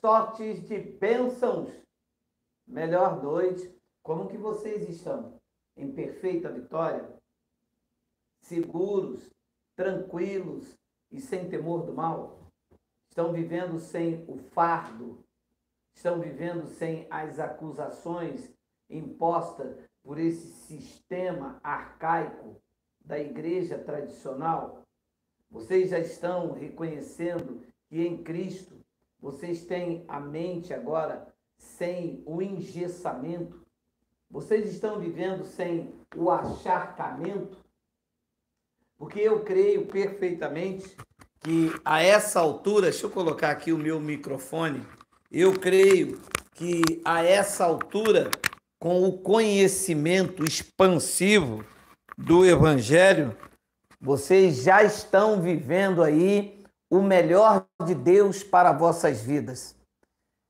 sortes de bênçãos. Melhor noite. Como que vocês estão? Em perfeita vitória? Seguros, tranquilos e sem temor do mal? Estão vivendo sem o fardo? Estão vivendo sem as acusações impostas por esse sistema arcaico da igreja tradicional? Vocês já estão reconhecendo que em Cristo vocês têm a mente agora sem o engessamento? Vocês estão vivendo sem o acharcamento? Porque eu creio perfeitamente que a essa altura, deixa eu colocar aqui o meu microfone, eu creio que a essa altura, com o conhecimento expansivo do Evangelho, vocês já estão vivendo aí o melhor de Deus para vossas vidas.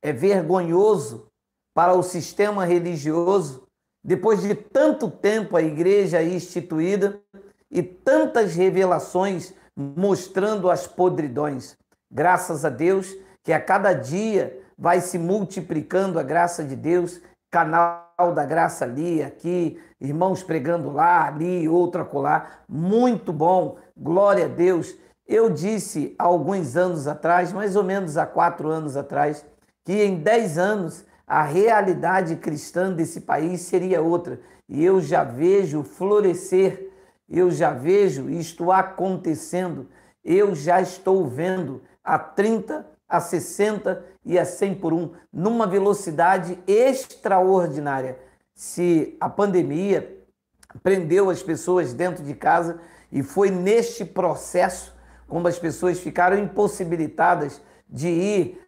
É vergonhoso para o sistema religioso, depois de tanto tempo a igreja instituída e tantas revelações mostrando as podridões. Graças a Deus que a cada dia vai se multiplicando a graça de Deus, canal da graça ali, aqui, irmãos pregando lá, ali, outro acolá. Muito bom, glória a Deus. Eu disse há alguns anos atrás, mais ou menos há quatro anos atrás, que em dez anos a realidade cristã desse país seria outra. E eu já vejo florescer, eu já vejo isto acontecendo, eu já estou vendo a 30, a 60 e a 100 por um, numa velocidade extraordinária. Se a pandemia prendeu as pessoas dentro de casa e foi neste processo como as pessoas ficaram impossibilitadas de ir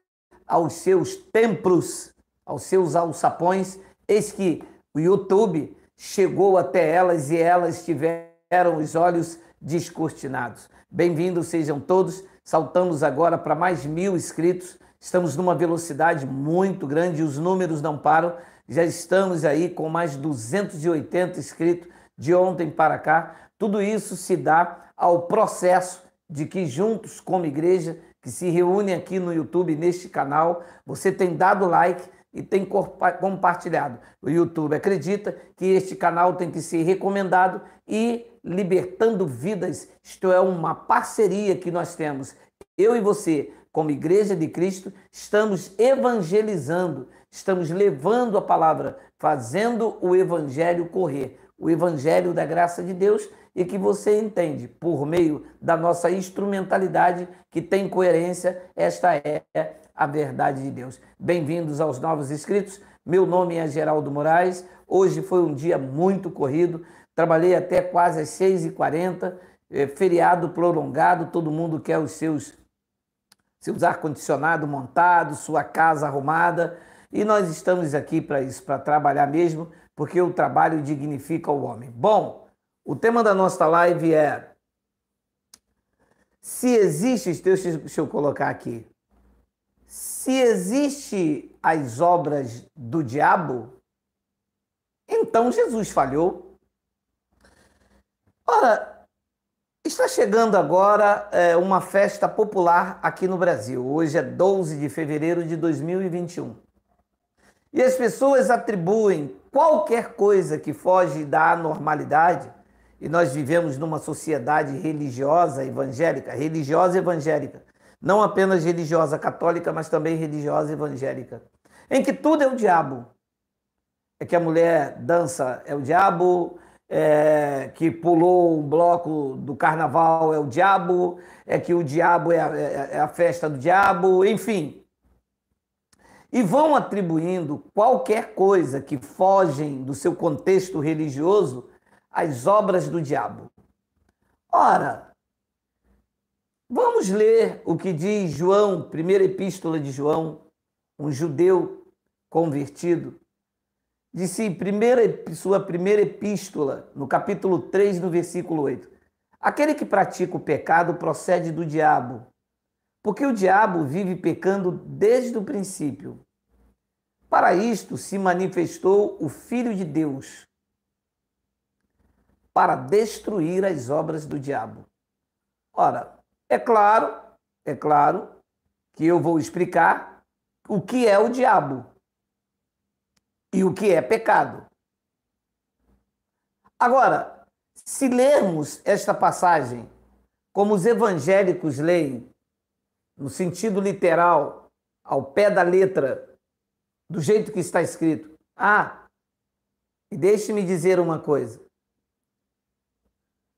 aos seus templos, aos seus alçapões, eis que o YouTube chegou até elas e elas tiveram os olhos descortinados. Bem-vindos sejam todos. Saltamos agora para mais mil inscritos. Estamos numa velocidade muito grande, os números não param. Já estamos aí com mais 280 inscritos de ontem para cá. Tudo isso se dá ao processo de que juntos como igreja que se reúne aqui no YouTube, neste canal, você tem dado like e tem compartilhado. O YouTube acredita que este canal tem que ser recomendado e libertando vidas. Isto é uma parceria que nós temos. Eu e você, como igreja de Cristo, estamos evangelizando, estamos levando a palavra, fazendo o evangelho correr, o evangelho da graça de Deus e que você entende por meio da nossa instrumentalidade que tem coerência, esta é a verdade de Deus. Bem-vindos aos novos inscritos. Meu nome é Geraldo Moraes. Hoje foi um dia muito corrido. Trabalhei até quase às 6h40, é, feriado prolongado, todo mundo quer os seus seus ar-condicionado montado, sua casa arrumada. E nós estamos aqui para isso, para trabalhar mesmo, porque o trabalho dignifica o homem. Bom, o tema da nossa live é se existe, deixa eu colocar aqui, se existe as obras do diabo, então Jesus falhou. Ora, está chegando agora é, uma festa popular aqui no Brasil. Hoje é 12 de fevereiro de 2021. E as pessoas atribuem qualquer coisa que foge da normalidade e nós vivemos numa sociedade religiosa evangélica, religiosa evangélica, não apenas religiosa católica, mas também religiosa evangélica, em que tudo é o diabo. É que a mulher dança é o diabo, é que pulou um bloco do carnaval é o diabo, é que o diabo é a, é, é a festa do diabo, enfim e vão atribuindo qualquer coisa que fogem do seu contexto religioso as obras do diabo. Ora, vamos ler o que diz João, primeira epístola de João, um judeu convertido. Disse assim, primeira, sua primeira epístola, no capítulo 3, no versículo 8: Aquele que pratica o pecado procede do diabo, porque o diabo vive pecando desde o princípio. Para isto se manifestou o Filho de Deus para destruir as obras do diabo. Ora, é claro, é claro que eu vou explicar o que é o diabo e o que é pecado. Agora, se lermos esta passagem como os evangélicos leem, no sentido literal, ao pé da letra, do jeito que está escrito, ah, e deixe-me dizer uma coisa: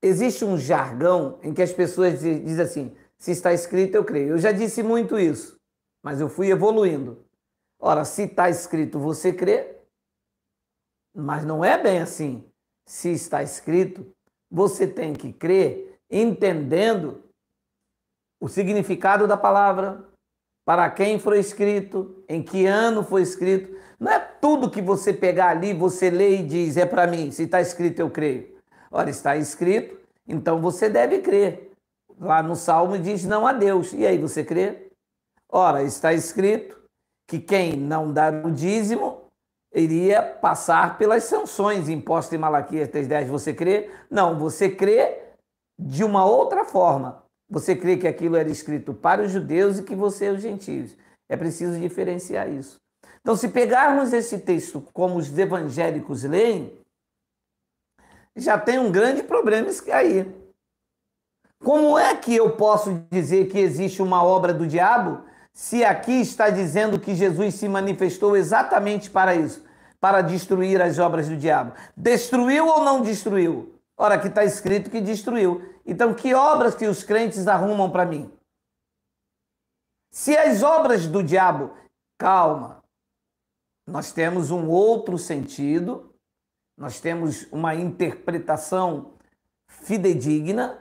existe um jargão em que as pessoas dizem assim: se está escrito, eu creio. Eu já disse muito isso, mas eu fui evoluindo. Ora, se está escrito, você crê, mas não é bem assim. Se está escrito, você tem que crer entendendo o significado da palavra, para quem foi escrito, em que ano foi escrito. Não é tudo que você pegar ali, você lê e diz, é para mim, se está escrito, eu creio. Ora está escrito, então você deve crer. Lá no Salmo diz não a Deus. E aí você crê? Ora, está escrito que quem não dar o dízimo iria passar pelas sanções impostas em Malaquias 3.10. Você crê? Não, você crê de uma outra forma. Você crê que aquilo era escrito para os judeus e que você é os gentios. É preciso diferenciar isso. Então, se pegarmos esse texto como os evangélicos leem, já tem um grande problema isso aí. Como é que eu posso dizer que existe uma obra do diabo se aqui está dizendo que Jesus se manifestou exatamente para isso, para destruir as obras do diabo? Destruiu ou não destruiu? Ora, que está escrito que destruiu. Então, que obras que os crentes arrumam para mim? Se as obras do diabo, calma, nós temos um outro sentido nós temos uma interpretação fidedigna,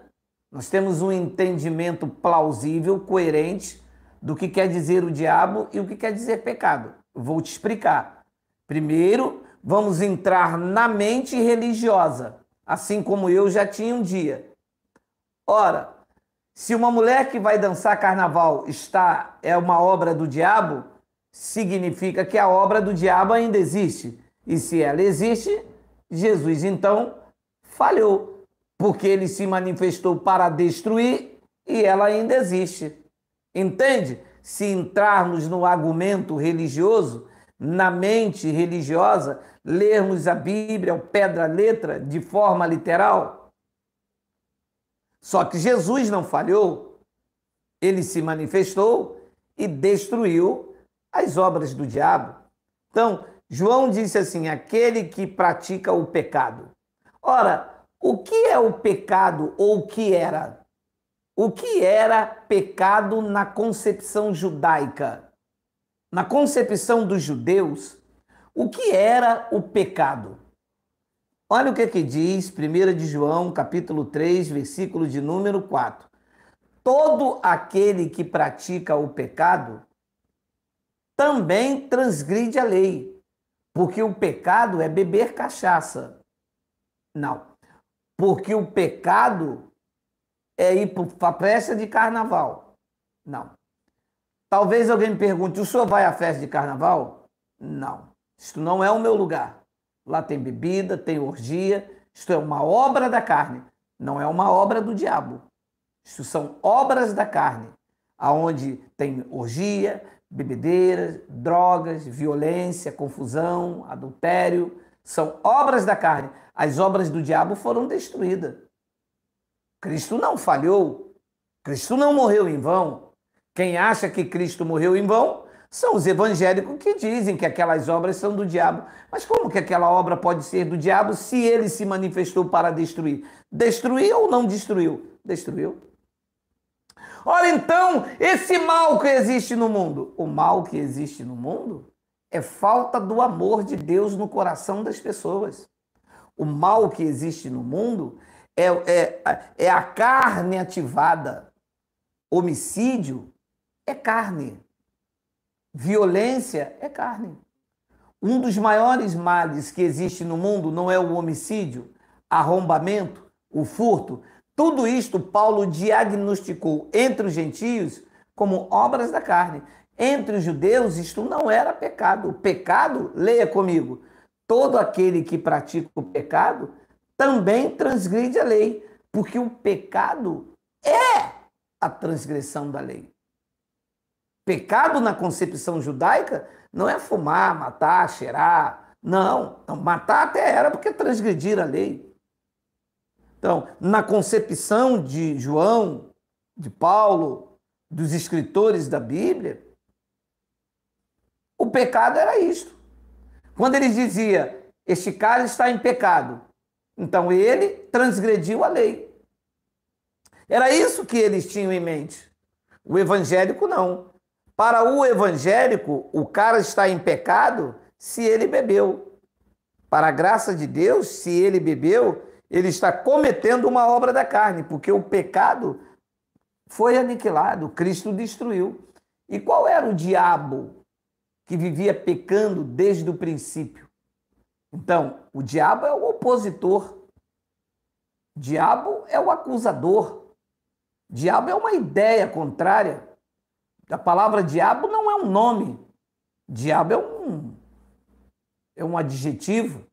nós temos um entendimento plausível, coerente do que quer dizer o diabo e o que quer dizer pecado. Vou te explicar. Primeiro, vamos entrar na mente religiosa, assim como eu já tinha um dia. Ora, se uma mulher que vai dançar carnaval está é uma obra do diabo, significa que a obra do diabo ainda existe. E se ela existe, Jesus então falhou, porque ele se manifestou para destruir e ela ainda existe. Entende? Se entrarmos no argumento religioso, na mente religiosa, lermos a Bíblia ao pé da letra, de forma literal. Só que Jesus não falhou, ele se manifestou e destruiu as obras do diabo. Então, João disse assim: aquele que pratica o pecado. Ora, o que é o pecado ou o que era? O que era pecado na concepção judaica? Na concepção dos judeus, o que era o pecado? Olha o que, é que diz 1 de João, capítulo 3, versículo de número 4. Todo aquele que pratica o pecado também transgride a lei porque o pecado é beber cachaça. Não. Porque o pecado é ir para a festa de carnaval. Não. Talvez alguém me pergunte: o senhor vai à festa de carnaval? Não. Isto não é o meu lugar. Lá tem bebida, tem orgia. Isto é uma obra da carne. Não é uma obra do diabo. Isto são obras da carne aonde tem orgia, bebedeiras, drogas, violência, confusão, adultério, são obras da carne. As obras do diabo foram destruídas. Cristo não falhou. Cristo não morreu em vão. Quem acha que Cristo morreu em vão são os evangélicos que dizem que aquelas obras são do diabo. Mas como que aquela obra pode ser do diabo se ele se manifestou para destruir? Destruiu ou não destruiu? Destruiu. Olha então, esse mal que existe no mundo. O mal que existe no mundo é falta do amor de Deus no coração das pessoas. O mal que existe no mundo é, é, é a carne ativada. Homicídio é carne. Violência é carne. Um dos maiores males que existe no mundo não é o homicídio, arrombamento, o furto, tudo isto Paulo diagnosticou entre os gentios como obras da carne. Entre os judeus, isto não era pecado. O pecado, leia comigo, todo aquele que pratica o pecado também transgride a lei, porque o pecado é a transgressão da lei. Pecado na concepção judaica não é fumar, matar, cheirar. Não, matar até era porque transgredir a lei. Então, na concepção de João, de Paulo, dos escritores da Bíblia, o pecado era isto. Quando ele dizia, este cara está em pecado, então ele transgrediu a lei. Era isso que eles tinham em mente. O evangélico não. Para o evangélico, o cara está em pecado se ele bebeu. Para a graça de Deus, se ele bebeu, ele está cometendo uma obra da carne, porque o pecado foi aniquilado, Cristo destruiu. E qual era o diabo que vivia pecando desde o princípio? Então, o diabo é o opositor, o diabo é o acusador, o diabo é uma ideia contrária. A palavra diabo não é um nome, diabo é um, é um adjetivo.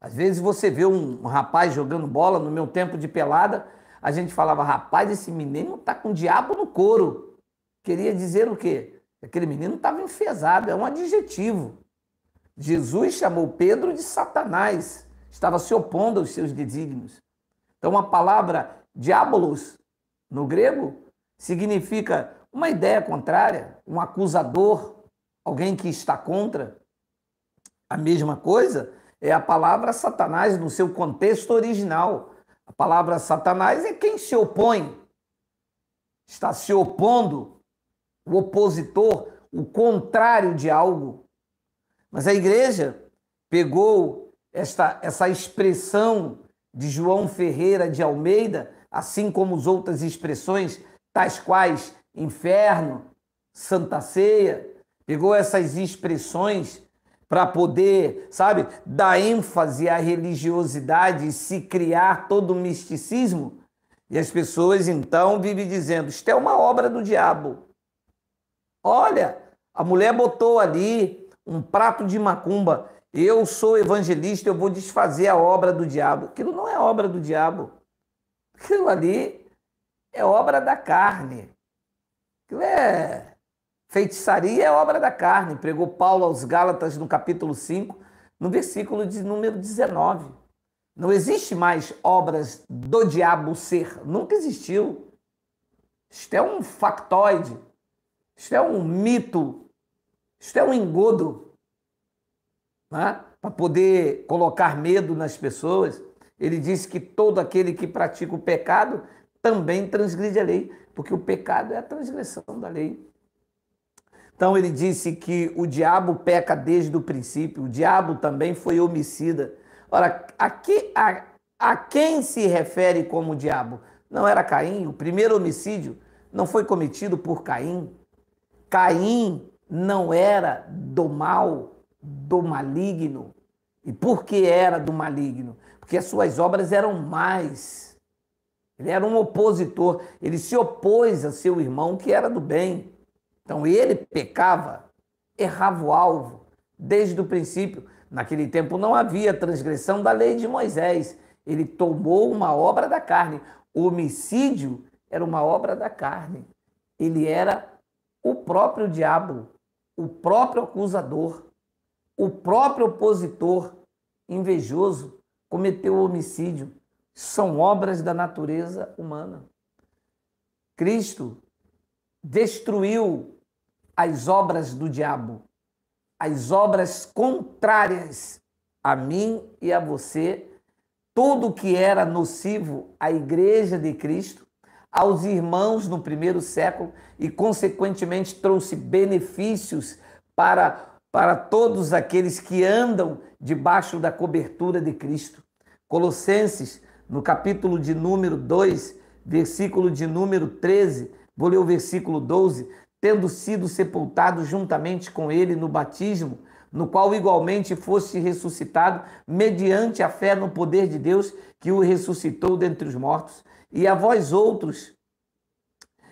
Às vezes você vê um rapaz jogando bola, no meu tempo de pelada, a gente falava, rapaz, esse menino tá com diabo no couro. Queria dizer o quê? Aquele menino estava enfesado, é um adjetivo. Jesus chamou Pedro de Satanás, estava se opondo aos seus desígnios. Então a palavra diabolos, no grego, significa uma ideia contrária, um acusador, alguém que está contra. A mesma coisa é a palavra Satanás no seu contexto original. A palavra Satanás é quem se opõe, está se opondo, o opositor, o contrário de algo. Mas a igreja pegou esta, essa expressão de João Ferreira de Almeida, assim como as outras expressões, tais quais inferno, santa ceia, pegou essas expressões para poder, sabe, dar ênfase à religiosidade e se criar todo o misticismo. E as pessoas então vivem dizendo: isto é uma obra do diabo. Olha, a mulher botou ali um prato de macumba. Eu sou evangelista, eu vou desfazer a obra do diabo. Aquilo não é obra do diabo. Aquilo ali é obra da carne. Aquilo é Feitiçaria é obra da carne, pregou Paulo aos Gálatas no capítulo 5, no versículo de número 19. Não existe mais obras do diabo ser, nunca existiu. Isto é um factoide, isto é um mito, isto é um engodo. Né? Para poder colocar medo nas pessoas, ele diz que todo aquele que pratica o pecado também transgride a lei, porque o pecado é a transgressão da lei. Então ele disse que o diabo peca desde o princípio, o diabo também foi homicida. Ora, a, que, a, a quem se refere como diabo? Não era Caim? O primeiro homicídio não foi cometido por Caim? Caim não era do mal, do maligno. E por que era do maligno? Porque as suas obras eram mais. Ele era um opositor, ele se opôs a seu irmão que era do bem. Então ele pecava, errava o alvo desde o princípio. Naquele tempo não havia transgressão da lei de Moisés. Ele tomou uma obra da carne. O homicídio era uma obra da carne. Ele era o próprio diabo, o próprio acusador, o próprio opositor invejoso cometeu o homicídio. São obras da natureza humana. Cristo destruiu as obras do diabo, as obras contrárias a mim e a você, tudo que era nocivo à Igreja de Cristo, aos irmãos no primeiro século e, consequentemente, trouxe benefícios para, para todos aqueles que andam debaixo da cobertura de Cristo. Colossenses, no capítulo de número 2, versículo de número 13, Vou ler o versículo 12: tendo sido sepultado juntamente com ele no batismo, no qual igualmente foste ressuscitado, mediante a fé no poder de Deus que o ressuscitou dentre os mortos, e a vós outros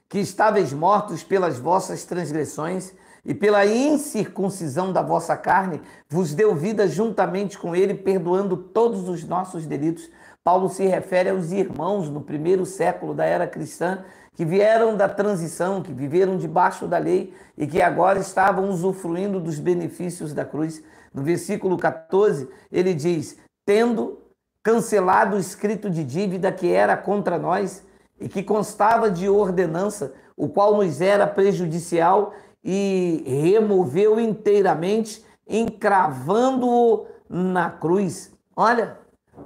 que estáveis mortos pelas vossas transgressões e pela incircuncisão da vossa carne, vos deu vida juntamente com ele, perdoando todos os nossos delitos. Paulo se refere aos irmãos no primeiro século da era cristã que vieram da transição, que viveram debaixo da lei e que agora estavam usufruindo dos benefícios da cruz. No versículo 14, ele diz: Tendo cancelado o escrito de dívida que era contra nós e que constava de ordenança, o qual nos era prejudicial, e removeu inteiramente, encravando-o na cruz. Olha,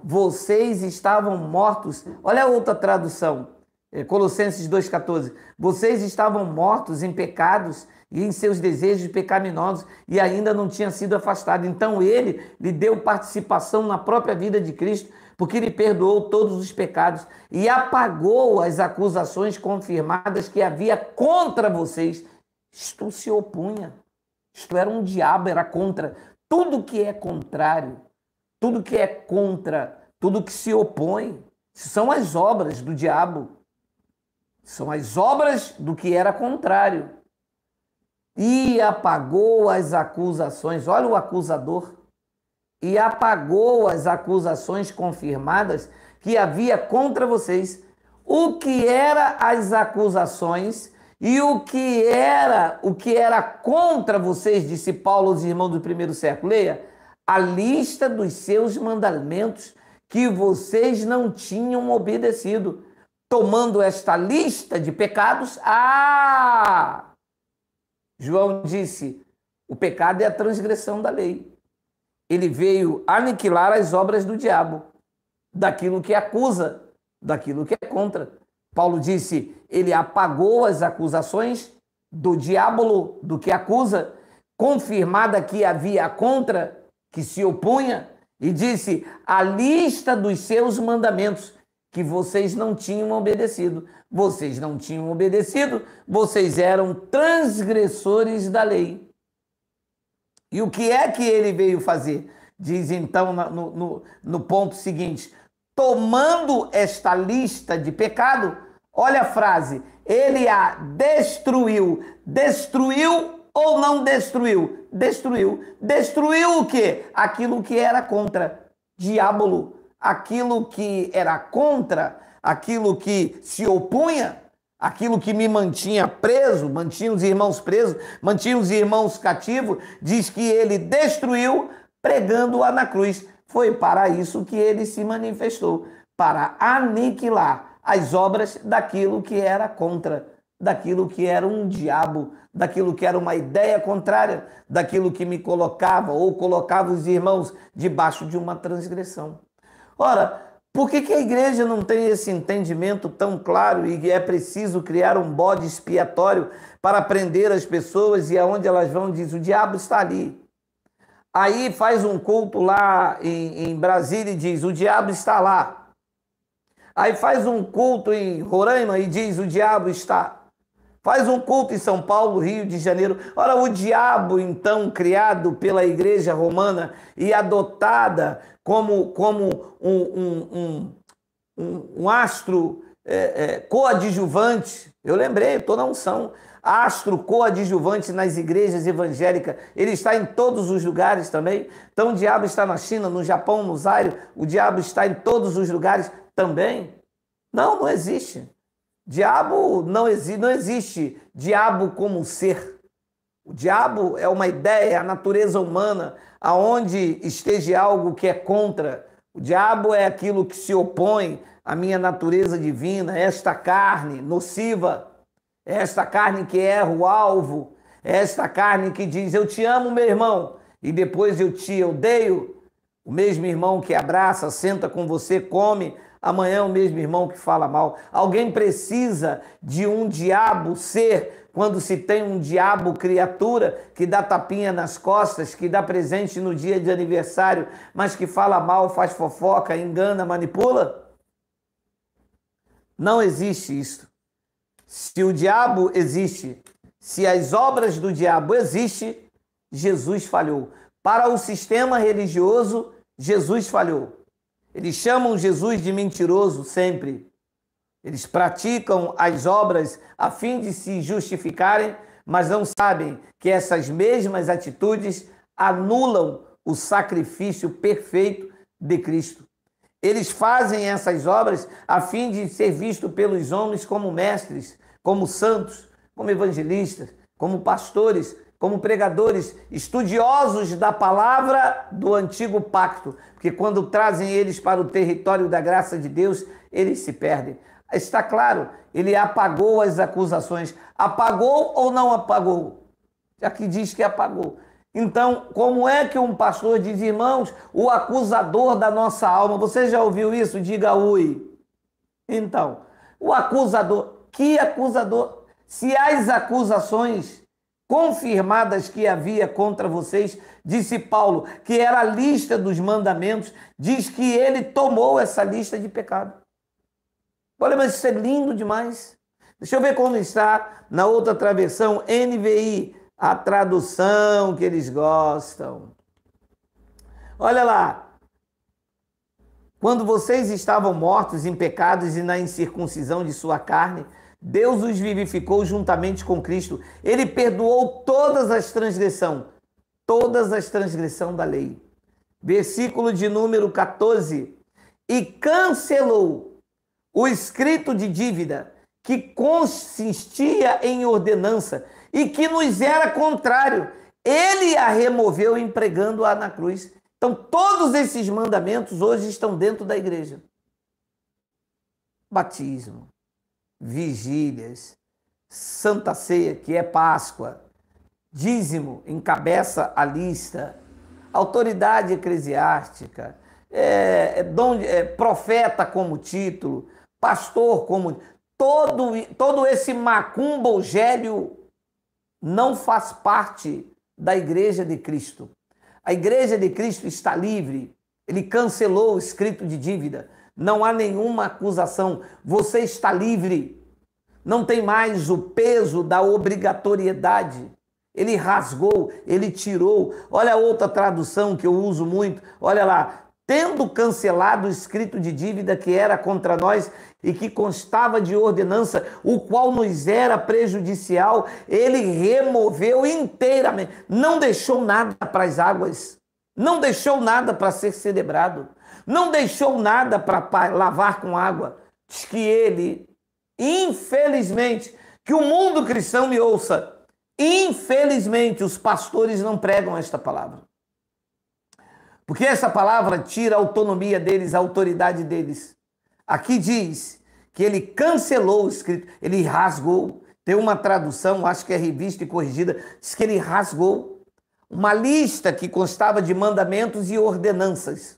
vocês estavam mortos. Olha a outra tradução. Eh, Colossenses 2,14. Vocês estavam mortos em pecados e em seus desejos pecaminosos e ainda não tinham sido afastados. Então ele lhe deu participação na própria vida de Cristo, porque lhe perdoou todos os pecados e apagou as acusações confirmadas que havia contra vocês isto se opunha. Isto era um diabo, era contra. Tudo que é contrário, tudo que é contra, tudo que se opõe, são as obras do diabo. São as obras do que era contrário. E apagou as acusações. Olha o acusador. E apagou as acusações confirmadas que havia contra vocês. O que era as acusações e o que era, o que era contra vocês, disse Paulo aos irmãos do primeiro século, leia, a lista dos seus mandamentos que vocês não tinham obedecido, tomando esta lista de pecados, ah! João disse: o pecado é a transgressão da lei. Ele veio aniquilar as obras do diabo, daquilo que acusa, daquilo que é contra. Paulo disse: ele apagou as acusações do diabo, do que acusa, confirmada que havia contra, que se opunha, e disse: a lista dos seus mandamentos que vocês não tinham obedecido. Vocês não tinham obedecido, vocês eram transgressores da lei. E o que é que ele veio fazer? Diz então no, no, no ponto seguinte: tomando esta lista de pecado, olha a frase, ele a destruiu. Destruiu ou não destruiu? Destruiu. Destruiu o quê? Aquilo que era contra. Diabo, aquilo que era contra, aquilo que se opunha, aquilo que me mantinha preso, mantinha os irmãos presos, mantinha os irmãos cativos, diz que ele destruiu pregando-a na cruz. Foi para isso que ele se manifestou para aniquilar as obras daquilo que era contra, daquilo que era um diabo, daquilo que era uma ideia contrária, daquilo que me colocava ou colocava os irmãos debaixo de uma transgressão. Ora, por que, que a igreja não tem esse entendimento tão claro e é preciso criar um bode expiatório para prender as pessoas e aonde elas vão diz o diabo está ali? Aí faz um culto lá em, em Brasília e diz: o diabo está lá. Aí faz um culto em Roraima e diz: o diabo está. Faz um culto em São Paulo, Rio de Janeiro. Ora, o diabo, então, criado pela Igreja Romana e adotada como, como um, um, um, um astro é, é, coadjuvante. Eu lembrei, estou na unção. Astro coadjuvante nas igrejas evangélicas, ele está em todos os lugares também. Então o diabo está na China, no Japão, no Zaire, o diabo está em todos os lugares também. Não, não existe. Diabo não, exi não existe diabo como ser. O diabo é uma ideia, a natureza humana, aonde esteja algo que é contra. O diabo é aquilo que se opõe a minha natureza divina, esta carne nociva, esta carne que erra o alvo, esta carne que diz eu te amo, meu irmão, e depois eu te odeio. O mesmo irmão que abraça, senta com você, come, amanhã é o mesmo irmão que fala mal. Alguém precisa de um diabo ser quando se tem um diabo criatura que dá tapinha nas costas, que dá presente no dia de aniversário, mas que fala mal, faz fofoca, engana, manipula? Não existe isso. Se o diabo existe, se as obras do diabo existem, Jesus falhou. Para o sistema religioso, Jesus falhou. Eles chamam Jesus de mentiroso sempre. Eles praticam as obras a fim de se justificarem, mas não sabem que essas mesmas atitudes anulam o sacrifício perfeito de Cristo. Eles fazem essas obras a fim de ser visto pelos homens como mestres, como santos, como evangelistas, como pastores, como pregadores, estudiosos da palavra do antigo pacto, porque quando trazem eles para o território da graça de Deus, eles se perdem. Está claro, ele apagou as acusações. Apagou ou não apagou? Aqui diz que apagou. Então, como é que um pastor diz, irmãos, o acusador da nossa alma? Você já ouviu isso? Diga ui. Então, o acusador, que acusador? Se as acusações confirmadas que havia contra vocês, disse Paulo, que era a lista dos mandamentos, diz que ele tomou essa lista de pecado. Olha, mas isso é lindo demais. Deixa eu ver como está na outra travessão, NVI a tradução que eles gostam. Olha lá. Quando vocês estavam mortos em pecados e na incircuncisão de sua carne, Deus os vivificou juntamente com Cristo. Ele perdoou todas as transgressões, todas as transgressões da lei. Versículo de número 14. E cancelou o escrito de dívida que consistia em ordenança e que nos era contrário. Ele a removeu empregando-a na cruz. Então, todos esses mandamentos hoje estão dentro da igreja: batismo, vigílias, santa ceia, que é Páscoa, dízimo, encabeça a lista, autoridade eclesiástica, é, é, dom, é, profeta como título, pastor como. Todo, todo esse gélio não faz parte da igreja de Cristo. A igreja de Cristo está livre. Ele cancelou o escrito de dívida. Não há nenhuma acusação. Você está livre. Não tem mais o peso da obrigatoriedade. Ele rasgou, ele tirou. Olha outra tradução que eu uso muito. Olha lá, tendo cancelado o escrito de dívida que era contra nós e que constava de ordenança, o qual nos era prejudicial, ele removeu inteiramente, não deixou nada para as águas, não deixou nada para ser celebrado, não deixou nada para lavar com água. Diz que ele, infelizmente, que o mundo cristão me ouça, infelizmente os pastores não pregam esta palavra. Porque essa palavra tira a autonomia deles, a autoridade deles. Aqui diz que ele cancelou o escrito, ele rasgou. Tem uma tradução, acho que é revista e corrigida, diz que ele rasgou uma lista que constava de mandamentos e ordenanças.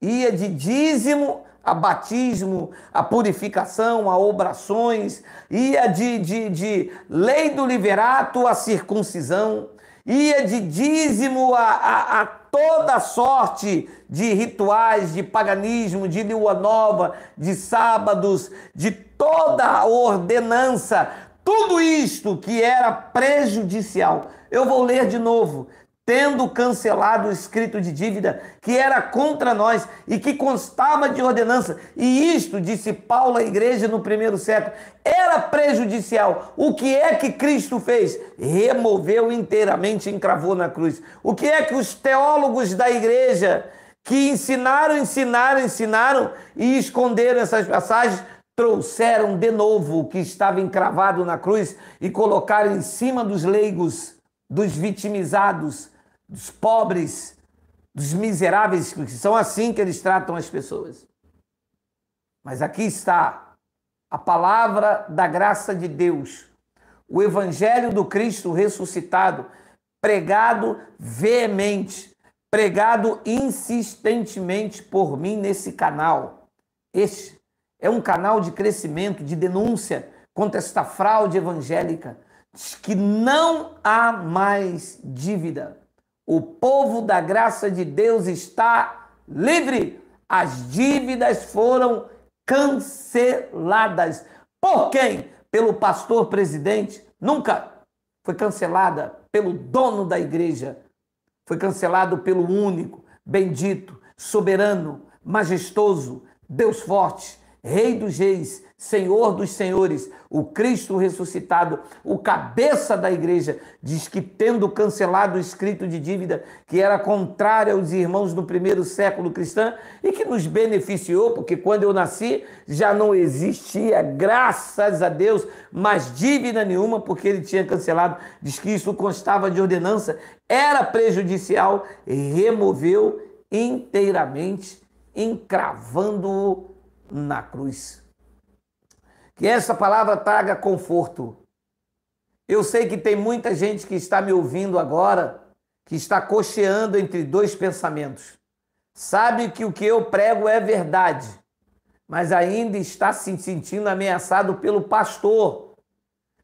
Ia de dízimo a batismo, a purificação, a obrações, ia de, de, de lei do liberato à circuncisão, ia de dízimo a, a, a, toda sorte de rituais, de paganismo, de lua nova, de sábados, de toda a ordenança, tudo isto que era prejudicial. Eu vou ler de novo tendo cancelado o escrito de dívida que era contra nós e que constava de ordenança, e isto, disse Paulo à igreja no primeiro século, era prejudicial. O que é que Cristo fez? Removeu inteiramente e encravou na cruz. O que é que os teólogos da igreja que ensinaram, ensinaram, ensinaram e esconderam essas passagens, trouxeram de novo o que estava encravado na cruz e colocaram em cima dos leigos, dos vitimizados, dos pobres, dos miseráveis, que são assim que eles tratam as pessoas. Mas aqui está a palavra da graça de Deus, o evangelho do Cristo ressuscitado, pregado veemente, pregado insistentemente por mim nesse canal. Este é um canal de crescimento, de denúncia contra esta fraude evangélica, diz que não há mais dívida. O povo da graça de Deus está livre. As dívidas foram canceladas. Por quem? Pelo pastor presidente? Nunca. Foi cancelada pelo dono da igreja. Foi cancelado pelo único, bendito, soberano, majestoso, Deus forte, Rei dos Reis, Senhor dos Senhores, o Cristo ressuscitado, o cabeça da igreja, diz que, tendo cancelado o escrito de dívida que era contrário aos irmãos do primeiro século cristão e que nos beneficiou, porque quando eu nasci já não existia, graças a Deus, mais dívida nenhuma, porque ele tinha cancelado, diz que isso constava de ordenança, era prejudicial, removeu inteiramente, encravando-o na cruz. Que essa palavra traga conforto. Eu sei que tem muita gente que está me ouvindo agora, que está cocheando entre dois pensamentos. Sabe que o que eu prego é verdade, mas ainda está se sentindo ameaçado pelo pastor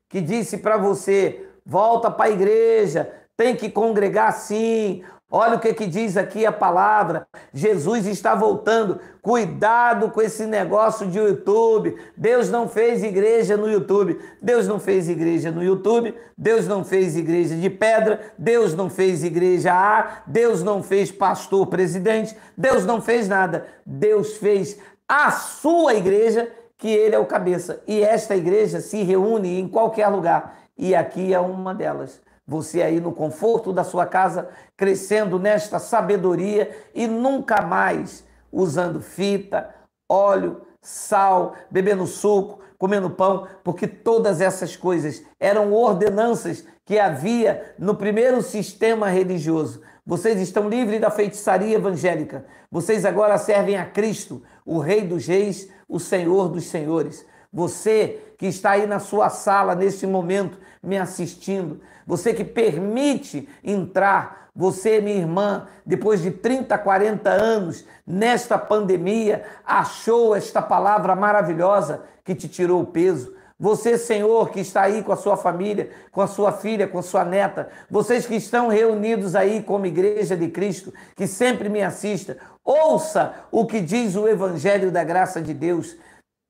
que disse para você: volta para a igreja, tem que congregar sim, Olha o que, que diz aqui a palavra. Jesus está voltando. Cuidado com esse negócio de YouTube. Deus não fez igreja no YouTube. Deus não fez igreja no YouTube. Deus não fez igreja de pedra. Deus não fez igreja A. Deus não fez pastor presidente. Deus não fez nada. Deus fez a sua igreja, que ele é o cabeça. E esta igreja se reúne em qualquer lugar. E aqui é uma delas. Você aí no conforto da sua casa, crescendo nesta sabedoria e nunca mais usando fita, óleo, sal, bebendo suco, comendo pão, porque todas essas coisas eram ordenanças que havia no primeiro sistema religioso. Vocês estão livres da feitiçaria evangélica. Vocês agora servem a Cristo, o Rei dos Reis, o Senhor dos Senhores. Você que está aí na sua sala neste momento, me assistindo, você que permite entrar, você, minha irmã, depois de 30, 40 anos nesta pandemia, achou esta palavra maravilhosa que te tirou o peso. Você, Senhor, que está aí com a sua família, com a sua filha, com a sua neta, vocês que estão reunidos aí como Igreja de Cristo, que sempre me assista, ouça o que diz o Evangelho da Graça de Deus.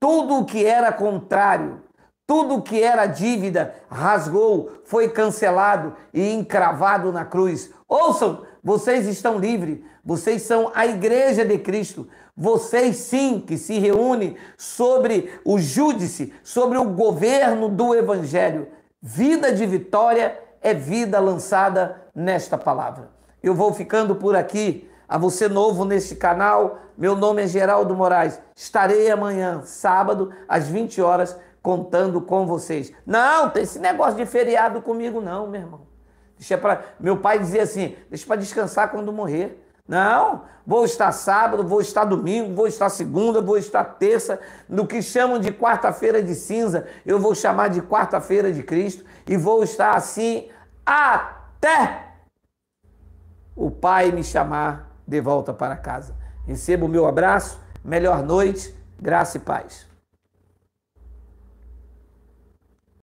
Tudo o que era contrário tudo que era dívida rasgou, foi cancelado e encravado na cruz. Ouçam, vocês estão livres, vocês são a igreja de Cristo. Vocês sim que se reúne sobre o júdice, sobre o governo do evangelho. Vida de vitória é vida lançada nesta palavra. Eu vou ficando por aqui. A você novo neste canal, meu nome é Geraldo Moraes. Estarei amanhã, sábado, às 20 horas contando com vocês. Não, tem esse negócio de feriado comigo, não, meu irmão. Deixa para Meu pai dizia assim: deixa para descansar quando morrer. Não, vou estar sábado, vou estar domingo, vou estar segunda, vou estar terça, no que chamam de quarta-feira de cinza, eu vou chamar de quarta-feira de Cristo e vou estar assim até o Pai me chamar de volta para casa. Receba o meu abraço, melhor noite, graça e paz.